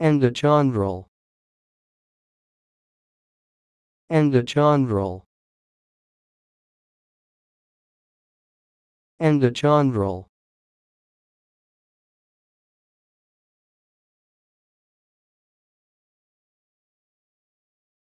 and the chandral and the chandral and the chandral